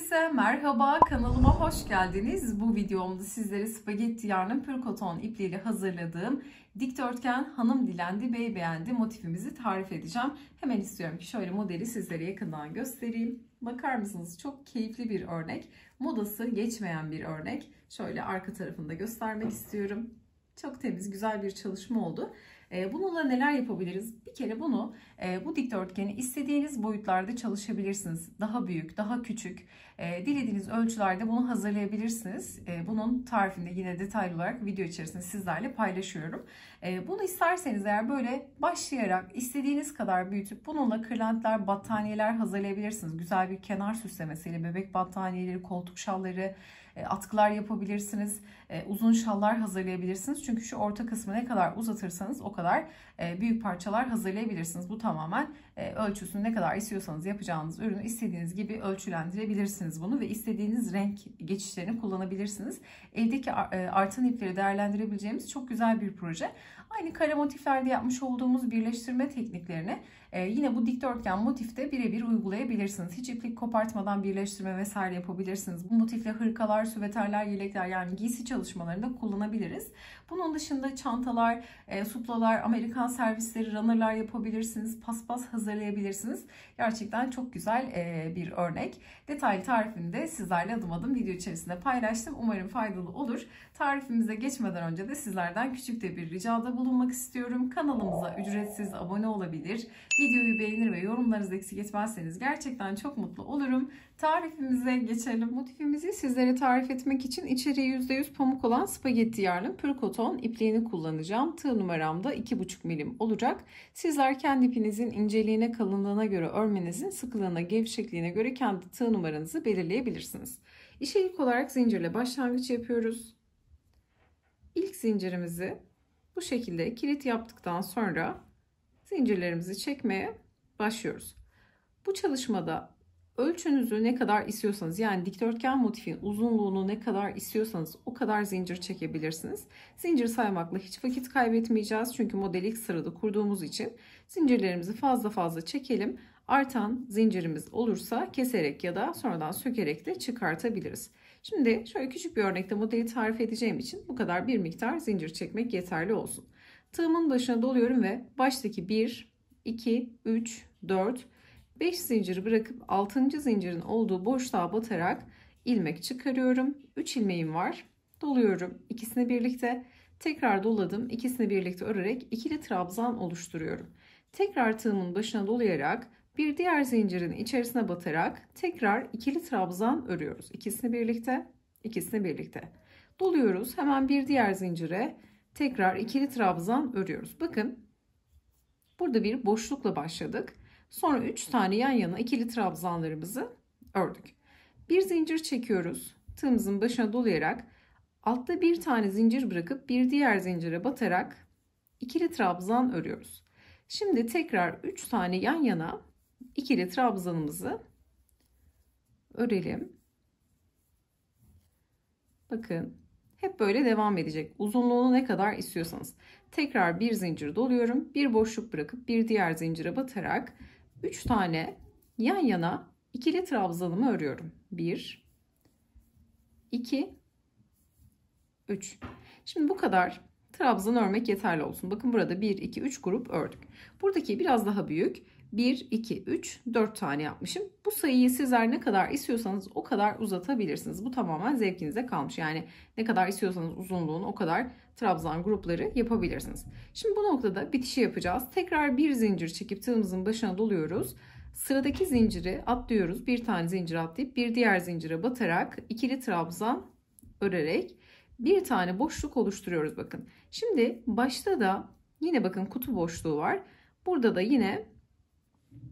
Herkese merhaba, kanalıma hoş geldiniz. Bu videomda sizlere spagetti yarnın pür koton ipliğiyle hazırladığım dikdörtgen hanım dilendi bey beğendi motifimizi tarif edeceğim. Hemen istiyorum ki şöyle modeli sizlere yakından göstereyim. Bakar mısınız çok keyifli bir örnek. Modası geçmeyen bir örnek. Şöyle arka tarafında göstermek istiyorum. Çok temiz, güzel bir çalışma oldu. Ee, bununla neler yapabiliriz? Bir kere bunu e, bu dikdörtgeni istediğiniz boyutlarda çalışabilirsiniz. Daha büyük, daha küçük, e, dilediğiniz ölçülerde bunu hazırlayabilirsiniz. E, bunun tarifini yine detaylı olarak video içerisinde sizlerle paylaşıyorum. Bunu isterseniz eğer böyle başlayarak istediğiniz kadar büyütüp bununla kırlentler, battaniyeler hazırlayabilirsiniz. Güzel bir kenar süslemesiyle bebek battaniyeleri, koltuk şalları, atkılar yapabilirsiniz. Uzun şallar hazırlayabilirsiniz. Çünkü şu orta kısmı ne kadar uzatırsanız o kadar kadar büyük parçalar hazırlayabilirsiniz. Bu tamamen e, ölçüsünü ne kadar istiyorsanız yapacağınız ürünü istediğiniz gibi ölçülendirebilirsiniz bunu ve istediğiniz renk geçişlerini kullanabilirsiniz. Evdeki e, artan ipleri değerlendirebileceğimiz çok güzel bir proje. Aynı kare motiflerde yapmış olduğumuz birleştirme tekniklerini e, yine bu dikdörtgen motifte birebir uygulayabilirsiniz. Hiç iplik kopartmadan birleştirme vesaire yapabilirsiniz. Bu motifle hırkalar, süveterler, yelekler yani giysi çalışmalarında kullanabiliriz. Bunun dışında çantalar, suplalar, Amerikan servisleri, runnerlar yapabilirsiniz. Paspas hazır hazırlayabilirsiniz. Gerçekten çok güzel e, bir örnek. Detaylı tarifini de sizlerle adım adım video içerisinde paylaştım. Umarım faydalı olur. Tarifimize geçmeden önce de sizlerden küçük de bir ricada bulunmak istiyorum. Kanalımıza ücretsiz abone olabilir. Videoyu beğenir ve yorumlarınızı eksik etmezseniz gerçekten çok mutlu olurum. Tarifimize geçelim. Motifimizi sizlere tarif etmek için içeriği %100 pamuk olan spagetti yarlı pür koton ipliğini kullanacağım. Tığ numaram da 2,5 milim olacak. Sizler kendi ipinizin inceliği inçliğine, kalınlığına göre örmenizin sıkılığına, gevşekliğine göre kendi tığ numaranızı belirleyebilirsiniz. İşe ilk olarak zincirle başlangıç yapıyoruz. İlk zincirimizi bu şekilde kilit yaptıktan sonra zincirlerimizi çekmeye başlıyoruz. Bu çalışmada Ölçünüzü ne kadar istiyorsanız yani dikdörtgen motifin uzunluğunu ne kadar istiyorsanız o kadar zincir çekebilirsiniz. Zincir saymakla hiç vakit kaybetmeyeceğiz. Çünkü model ilk sırada kurduğumuz için zincirlerimizi fazla fazla çekelim. Artan zincirimiz olursa keserek ya da sonradan sökerek de çıkartabiliriz. Şimdi şöyle küçük bir örnekte modeli tarif edeceğim için bu kadar bir miktar zincir çekmek yeterli olsun. Tığımın başına doluyorum ve baştaki 1, 2, 3, 4, 5 zinciri bırakıp 6. zincirin olduğu boşluğa batarak ilmek çıkarıyorum. 3 ilmeğim var. Doluyorum. İkisini birlikte tekrar doladım. İkisini birlikte örerek ikili trabzan oluşturuyorum. Tekrar tığımın başına dolayarak bir diğer zincirin içerisine batarak tekrar ikili trabzan örüyoruz. İkisini birlikte, ikisini birlikte. Doluyoruz. Hemen bir diğer zincire tekrar ikili trabzan örüyoruz. Bakın burada bir boşlukla başladık. Sonra 3 tane yan yana ikili trabzanlarımızı ördük. Bir zincir çekiyoruz. Tığımızın başına dolayarak altta bir tane zincir bırakıp bir diğer zincire batarak ikili trabzan örüyoruz. Şimdi tekrar 3 tane yan yana ikili trabzanımızı örelim. Bakın hep böyle devam edecek. Uzunluğunu ne kadar istiyorsanız. Tekrar bir zincir doluyorum. Bir boşluk bırakıp bir diğer zincire batarak 3 tane yan yana ikili trabzanımı örüyorum. 1 2 3 Şimdi bu kadar trabzan örmek yeterli olsun. Bakın burada 1 2 3 grup ördük. Buradaki biraz daha büyük 1, 2, 3, 4 tane yapmışım. Bu sayıyı sizler ne kadar istiyorsanız o kadar uzatabilirsiniz. Bu tamamen zevkinize kalmış. Yani ne kadar istiyorsanız uzunluğun o kadar trabzan grupları yapabilirsiniz. Şimdi bu noktada bitişi yapacağız. Tekrar bir zincir çekip tığımızın başına doluyoruz. Sıradaki zinciri atlıyoruz. Bir tane zincir atlayıp bir diğer zincire batarak ikili trabzan örerek bir tane boşluk oluşturuyoruz bakın. Şimdi başta da yine bakın kutu boşluğu var. Burada da yine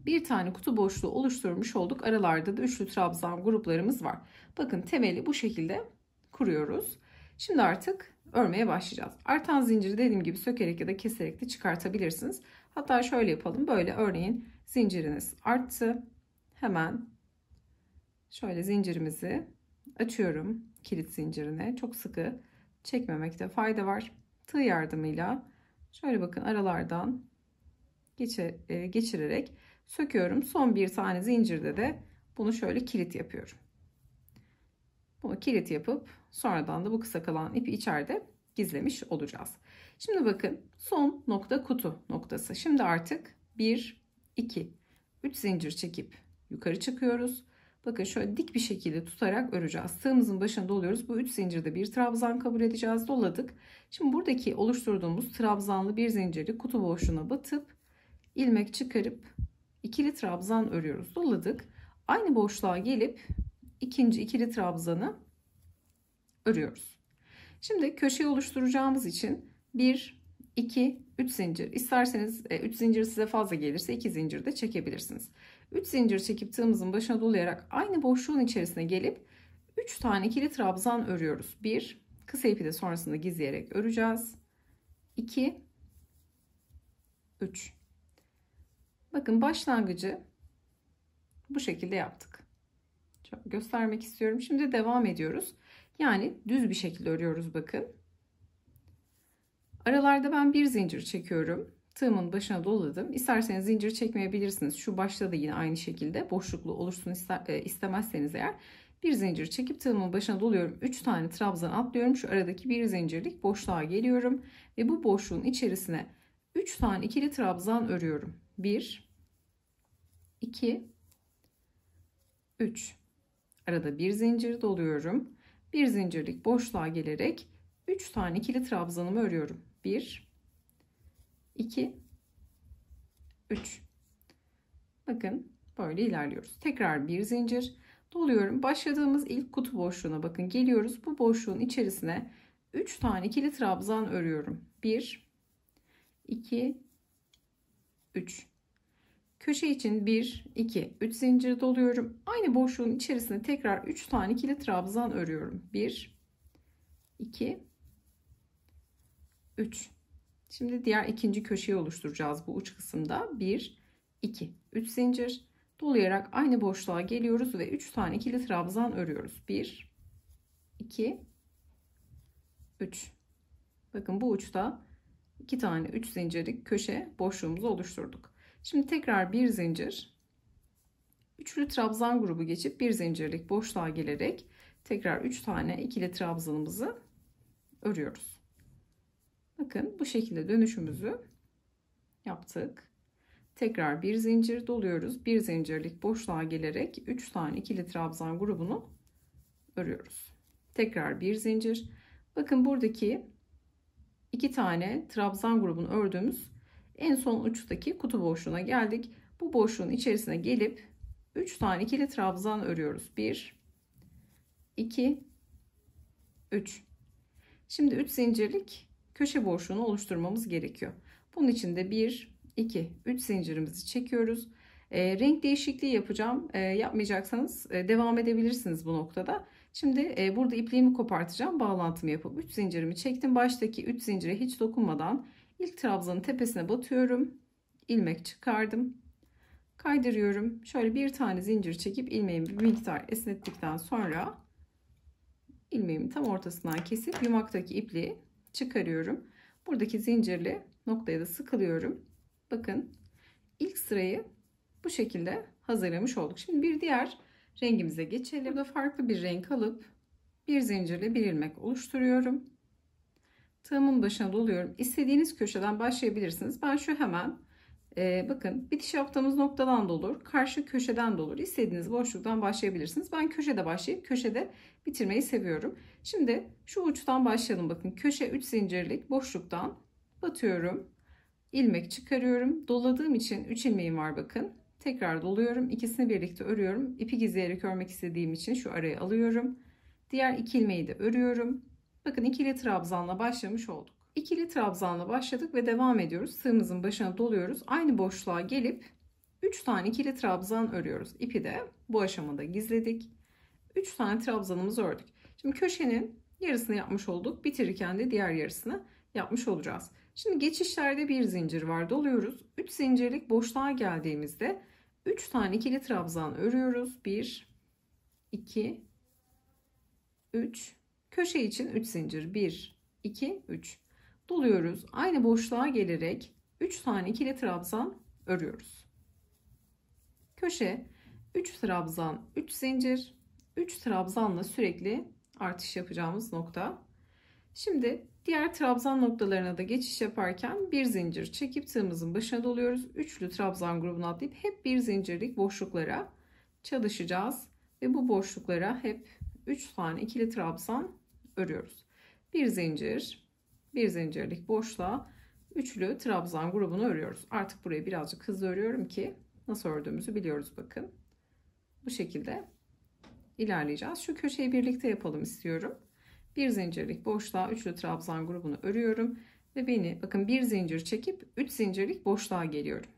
bir tane kutu boşluğu oluşturmuş olduk. Aralarda da üçlü trabzan gruplarımız var. Bakın temeli bu şekilde kuruyoruz. Şimdi artık örmeye başlayacağız. Artan zinciri dediğim gibi sökerek ya da keserek de çıkartabilirsiniz. Hatta şöyle yapalım. Böyle örneğin zinciriniz arttı. Hemen şöyle zincirimizi açıyorum. Kilit zincirine. Çok sıkı çekmemekte fayda var. Tığ yardımıyla şöyle bakın aralardan e, geçirerek söküyorum. Son bir tane zincirde de bunu şöyle kilit yapıyorum. Bunu kilit yapıp sonradan da bu kısa kalan ipi içeride gizlemiş olacağız. Şimdi bakın son nokta kutu noktası. Şimdi artık 1, 2, 3 zincir çekip yukarı çıkıyoruz. Bakın şöyle dik bir şekilde tutarak öreceğiz. Tığımızın başına doluyoruz. Bu 3 zincirde bir trabzan kabul edeceğiz. Doladık. Şimdi buradaki oluşturduğumuz trabzanlı bir zinciri kutu boşluğuna batıp ilmek çıkarıp ikili trabzan örüyoruz. Doladık. Aynı boşluğa gelip ikinci ikili trabzanı örüyoruz. Şimdi köşeyi oluşturacağımız için 1 2 3 zincir. İsterseniz 3 e, zincir size fazla gelirse 2 zincir de çekebilirsiniz. 3 zincir çekip tığımızın başına dolayarak aynı boşluğun içerisine gelip 3 tane ikili trabzan örüyoruz. 1 kısa ipi de sonrasında gizleyerek öreceğiz. 2 3 Bakın başlangıcı bu şekilde yaptık. Göstermek istiyorum. Şimdi devam ediyoruz. Yani düz bir şekilde örüyoruz bakın. Aralarda ben bir zincir çekiyorum. Tığımın başına doladım. İsterseniz zincir çekmeyebilirsiniz. Şu başta da yine aynı şekilde boşluklu olursun e, istemezseniz eğer. Bir zincir çekip tığımın başına doluyorum. 3 tane trabzan atlıyorum. Şu aradaki bir zincirlik boşluğa geliyorum. Ve bu boşluğun içerisine 3 tane ikili trabzan örüyorum. 1 2 3 Arada bir zincir doluyorum. Bir zincirlik boşluğa gelerek 3 tane kilit trabzanımı örüyorum. 1 2 3 Bakın böyle ilerliyoruz. Tekrar bir zincir doluyorum. Başladığımız ilk kutu boşluğuna bakın geliyoruz. Bu boşluğun içerisine 3 tane kilit trabzan örüyorum. 1 2 3 Köşe için 1, 2, 3 zincir doluyorum. Aynı boşluğun içerisine tekrar 3 tane ikili trabzan örüyorum. 1, 2, 3. Şimdi diğer ikinci köşeyi oluşturacağız bu uç kısımda. 1, 2, 3 zincir dolayarak aynı boşluğa geliyoruz ve 3 tane ikili trabzan örüyoruz. 1, 2, 3. Bakın bu uçta 2 tane 3 zincirlik köşe boşluğumuzu oluşturduk. Şimdi tekrar bir zincir. Üçlü trabzan grubu geçip bir zincirlik boşluğa gelerek tekrar 3 tane ikili trabzanımızı örüyoruz. Bakın bu şekilde dönüşümüzü yaptık. Tekrar bir zincir doluyoruz. Bir zincirlik boşluğa gelerek 3 tane ikili trabzan grubunu örüyoruz. Tekrar bir zincir. Bakın buradaki iki tane trabzan grubunu ördüğümüz en son uçtaki kutu boşluğuna geldik. Bu boşluğun içerisine gelip 3 tane ikili trabzan örüyoruz. 1 2 3 Şimdi 3 zincirlik köşe boşluğunu oluşturmamız gerekiyor. Bunun için de 1 2 3 zincirimizi çekiyoruz. E, renk değişikliği yapacağım. E, yapmayacaksanız e, devam edebilirsiniz bu noktada. Şimdi e, burada ipliğimi kopartacağım. Bağlantımı yapıp 3 zincirimi çektim. Baştaki 3 zincire hiç dokunmadan İlk trabzanın tepesine batıyorum. ilmek çıkardım. Kaydırıyorum. Şöyle bir tane zincir çekip ilmeğimi bir miktar esnettikten sonra ilmeğimi tam ortasından kesip yumaktaki ipliği çıkarıyorum. Buradaki zincirli noktaya da sıkılıyorum. Bakın ilk sırayı bu şekilde hazırlamış olduk. Şimdi bir diğer rengimize geçelim. Burada farklı bir renk alıp bir zincirle bir ilmek oluşturuyorum tığımın başına doluyorum. İstediğiniz köşeden başlayabilirsiniz. Ben şu hemen e, bakın bitiş yaptığımız noktadan da olur. Karşı köşeden de olur. İstediğiniz boşluktan başlayabilirsiniz. Ben köşede başlayıp köşede bitirmeyi seviyorum. Şimdi şu uçtan başlayalım. Bakın köşe 3 zincirlik boşluktan batıyorum. ilmek çıkarıyorum. Doladığım için 3 ilmeğim var bakın. Tekrar doluyorum. İkisini birlikte örüyorum. İpi gizleyerek örmek istediğim için şu araya alıyorum. Diğer 2 ilmeği de örüyorum. Bakın ikili trabzanla başlamış olduk. İkili trabzanla başladık ve devam ediyoruz. Sığımızın başına doluyoruz. Aynı boşluğa gelip 3 tane ikili trabzan örüyoruz. İpi de bu aşamada gizledik. 3 tane trabzanımızı ördük. Şimdi köşenin yarısını yapmış olduk. Bitirirken de diğer yarısını yapmış olacağız. Şimdi geçişlerde bir zincir var. Doluyoruz. 3 zincirlik boşluğa geldiğimizde 3 tane ikili trabzan örüyoruz. 1 2 3 Köşe için 3 zincir. 1, 2, 3. Doluyoruz. Aynı boşluğa gelerek 3 tane ikili trabzan örüyoruz. Köşe 3 trabzan 3 zincir 3 trabzanla sürekli artış yapacağımız nokta. Şimdi diğer trabzan noktalarına da geçiş yaparken bir zincir çekip tığımızın başına doluyoruz. Üçlü trabzan grubuna atlayıp hep bir zincirlik boşluklara çalışacağız. Ve bu boşluklara hep 3 tane ikili trabzan örüyoruz. Bir zincir, bir zincirlik boşluğa üçlü trabzan grubunu örüyoruz. Artık burayı birazcık hızlı örüyorum ki nasıl ördüğümüzü biliyoruz bakın. Bu şekilde ilerleyeceğiz. Şu köşeyi birlikte yapalım istiyorum. Bir zincirlik boşluğa üçlü trabzan grubunu örüyorum ve beni bakın bir zincir çekip 3 zincirlik boşluğa geliyorum.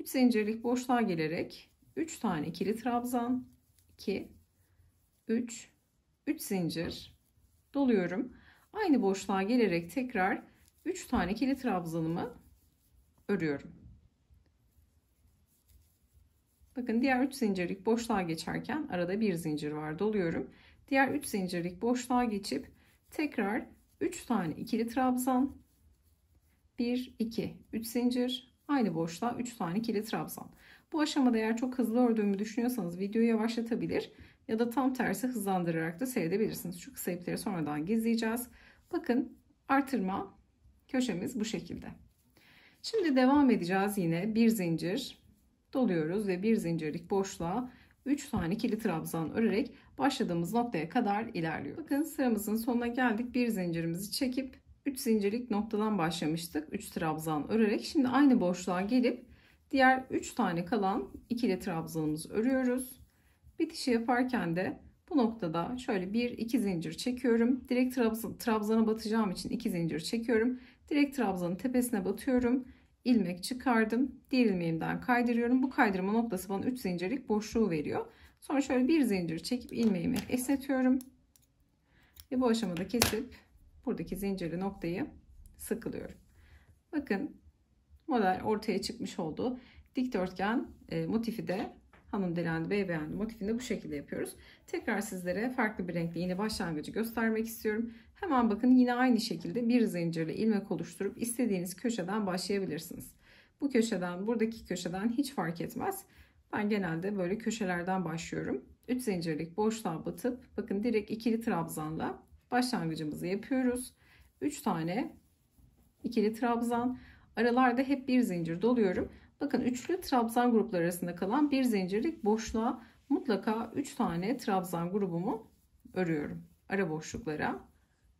3 zincirlik boşluğa gelerek 3 tane ikili trabzan 2 3 3 zincir doluyorum. Aynı boşluğa gelerek tekrar 3 tane kilit trabzanımı örüyorum. Bakın diğer 3 zincirlik boşluğa geçerken arada bir zincir var doluyorum. Diğer 3 zincirlik boşluğa geçip tekrar 3 tane ikili trabzan 1 2 3 zincir aynı boşluğa 3 tane ikili trabzan. Bu aşamada eğer çok hızlı ördüğümü düşünüyorsanız videoyu yavaşlatabilir ya da tam tersi hızlandırarak da seyredebilirsiniz. Şu kısa sonradan gizleyeceğiz. Bakın artırma köşemiz bu şekilde. Şimdi devam edeceğiz yine bir zincir doluyoruz ve bir zincirlik boşluğa 3 tane ikili trabzan örerek başladığımız noktaya kadar ilerliyor. Bakın sıramızın sonuna geldik. Bir zincirimizi çekip 3 zincirlik noktadan başlamıştık. 3 trabzan örerek şimdi aynı boşluğa gelip diğer 3 tane kalan ikili trabzanımızı örüyoruz. Bitişi yaparken de bu noktada şöyle bir iki zincir çekiyorum. Direkt trabzan, trabzana batacağım için iki zincir çekiyorum. Direkt trabzanın tepesine batıyorum. ilmek çıkardım. Diğer ilmeğimden kaydırıyorum. Bu kaydırma noktası bana 3 zincirlik boşluğu veriyor. Sonra şöyle bir zincir çekip ilmeğimi esnetiyorum. Ve bu aşamada kesip buradaki zincirli noktayı sıkılıyorum. Bakın model ortaya çıkmış oldu. Dikdörtgen e, motifi de Hanım Delendi Beybeğendi motifini bu şekilde yapıyoruz. Tekrar sizlere farklı bir renkle yine başlangıcı göstermek istiyorum. Hemen bakın yine aynı şekilde bir zincirle ilmek oluşturup istediğiniz köşeden başlayabilirsiniz. Bu köşeden buradaki köşeden hiç fark etmez. Ben genelde böyle köşelerden başlıyorum. 3 zincirlik boşluğa batıp bakın direkt ikili trabzanla başlangıcımızı yapıyoruz. 3 tane ikili trabzan aralarda hep bir zincir doluyorum. Bakın üçlü trabzan grupları arasında kalan bir zincirlik boşluğa mutlaka 3 tane trabzan grubumu örüyorum. Ara boşluklara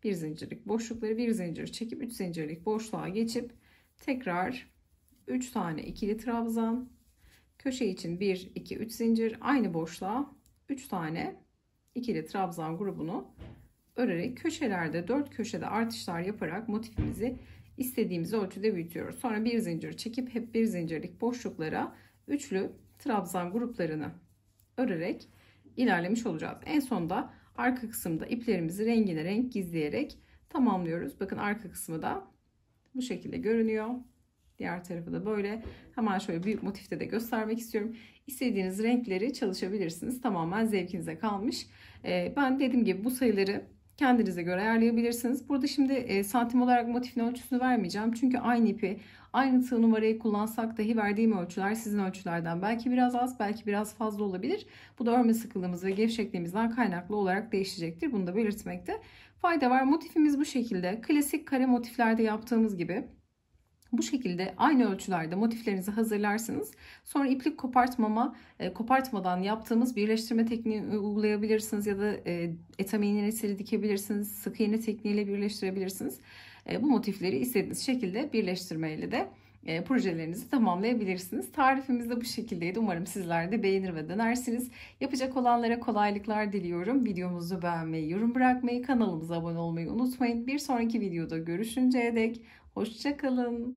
bir zincirlik boşlukları bir zincir çekip 3 zincirlik boşluğa geçip tekrar 3 tane ikili trabzan köşe için 1 2 3 zincir aynı boşluğa 3 tane ikili trabzan grubunu örerek köşelerde 4 köşede artışlar yaparak motifimizi istediğimiz ölçüde büyütüyoruz. Sonra bir zincir çekip hep bir zincirlik boşluklara üçlü trabzan gruplarını örerek ilerlemiş olacağız. En sonda arka kısımda iplerimizi rengine renk gizleyerek tamamlıyoruz. Bakın arka kısmı da bu şekilde görünüyor. Diğer tarafı da böyle. Hemen şöyle büyük motifte de göstermek istiyorum. İstediğiniz renkleri çalışabilirsiniz. Tamamen zevkinize kalmış. Ee, ben dediğim gibi bu sayıları kendinize göre ayarlayabilirsiniz. Burada şimdi e, santim olarak motifin ölçüsünü vermeyeceğim. Çünkü aynı ipi, aynı tığ numarayı kullansak dahi verdiğim ölçüler sizin ölçülerden belki biraz az, belki biraz fazla olabilir. Bu da örme sıkılığımız ve gevşekliğimizden kaynaklı olarak değişecektir. Bunu da belirtmekte fayda var. Motifimiz bu şekilde. Klasik kare motiflerde yaptığımız gibi bu şekilde aynı ölçülerde motiflerinizi hazırlarsınız. Sonra iplik kopartmama, e, kopartmadan yaptığımız birleştirme tekniği uygulayabilirsiniz ya da e, etame iğnesiyle dikebilirsiniz, sık iğne tekniğiyle birleştirebilirsiniz. E, bu motifleri istediğiniz şekilde birleştirmeyle de projelerinizi tamamlayabilirsiniz. Tarifimiz de bu şekildeydi. Umarım sizler de beğenir ve denersiniz. Yapacak olanlara kolaylıklar diliyorum. Videomuzu beğenmeyi, yorum bırakmayı, kanalımıza abone olmayı unutmayın. Bir sonraki videoda görüşünceye dek hoşçakalın.